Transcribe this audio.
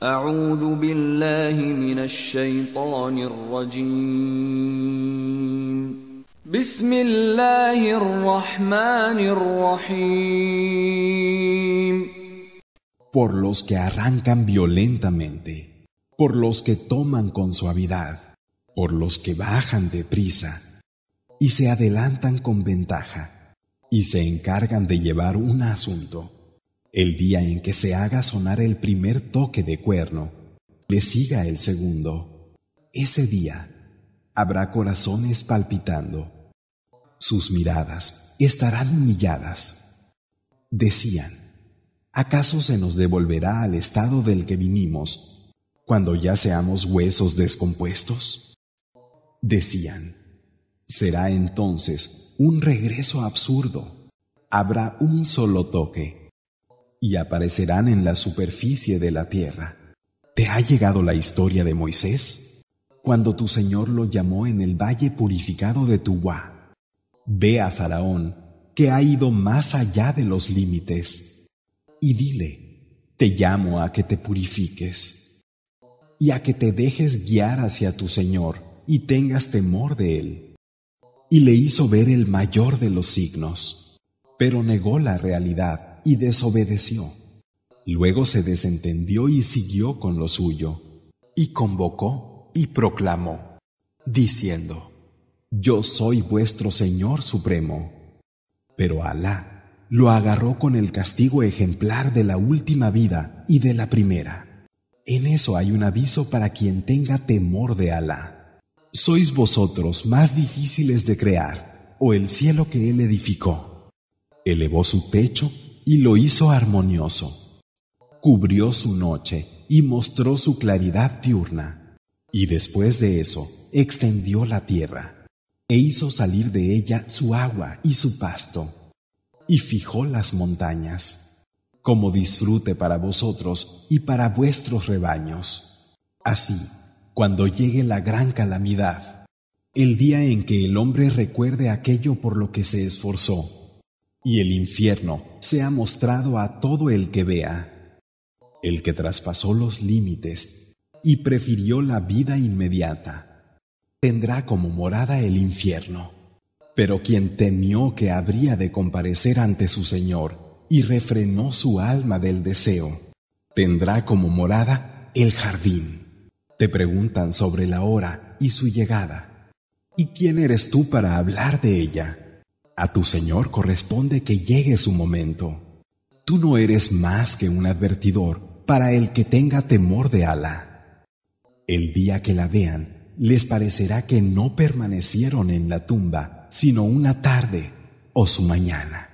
Por los que arrancan violentamente, por los que toman con suavidad, por los que bajan deprisa y se adelantan con ventaja y se encargan de llevar un asunto. El día en que se haga sonar el primer toque de cuerno, le siga el segundo. Ese día habrá corazones palpitando. Sus miradas estarán humilladas. Decían, ¿acaso se nos devolverá al estado del que vinimos cuando ya seamos huesos descompuestos? Decían, será entonces un regreso absurdo. Habrá un solo toque y aparecerán en la superficie de la tierra. ¿Te ha llegado la historia de Moisés? Cuando tu Señor lo llamó en el valle purificado de Tuwa. Ve a Faraón, que ha ido más allá de los límites, y dile, te llamo a que te purifiques, y a que te dejes guiar hacia tu Señor, y tengas temor de él. Y le hizo ver el mayor de los signos, pero negó la realidad y desobedeció. Luego se desentendió y siguió con lo suyo, y convocó y proclamó, diciendo, Yo soy vuestro Señor Supremo. Pero Alá lo agarró con el castigo ejemplar de la última vida y de la primera. En eso hay un aviso para quien tenga temor de Alá. Sois vosotros más difíciles de crear, o el cielo que él edificó. Elevó su pecho y lo hizo armonioso. Cubrió su noche y mostró su claridad diurna. Y después de eso, extendió la tierra e hizo salir de ella su agua y su pasto. Y fijó las montañas como disfrute para vosotros y para vuestros rebaños. Así, cuando llegue la gran calamidad, el día en que el hombre recuerde aquello por lo que se esforzó, y el infierno se ha mostrado a todo el que vea, el que traspasó los límites y prefirió la vida inmediata. Tendrá como morada el infierno. Pero quien temió que habría de comparecer ante su Señor y refrenó su alma del deseo, tendrá como morada el jardín. Te preguntan sobre la hora y su llegada. ¿Y quién eres tú para hablar de ella? A tu Señor corresponde que llegue su momento. Tú no eres más que un advertidor para el que tenga temor de Alá. El día que la vean, les parecerá que no permanecieron en la tumba, sino una tarde o su mañana.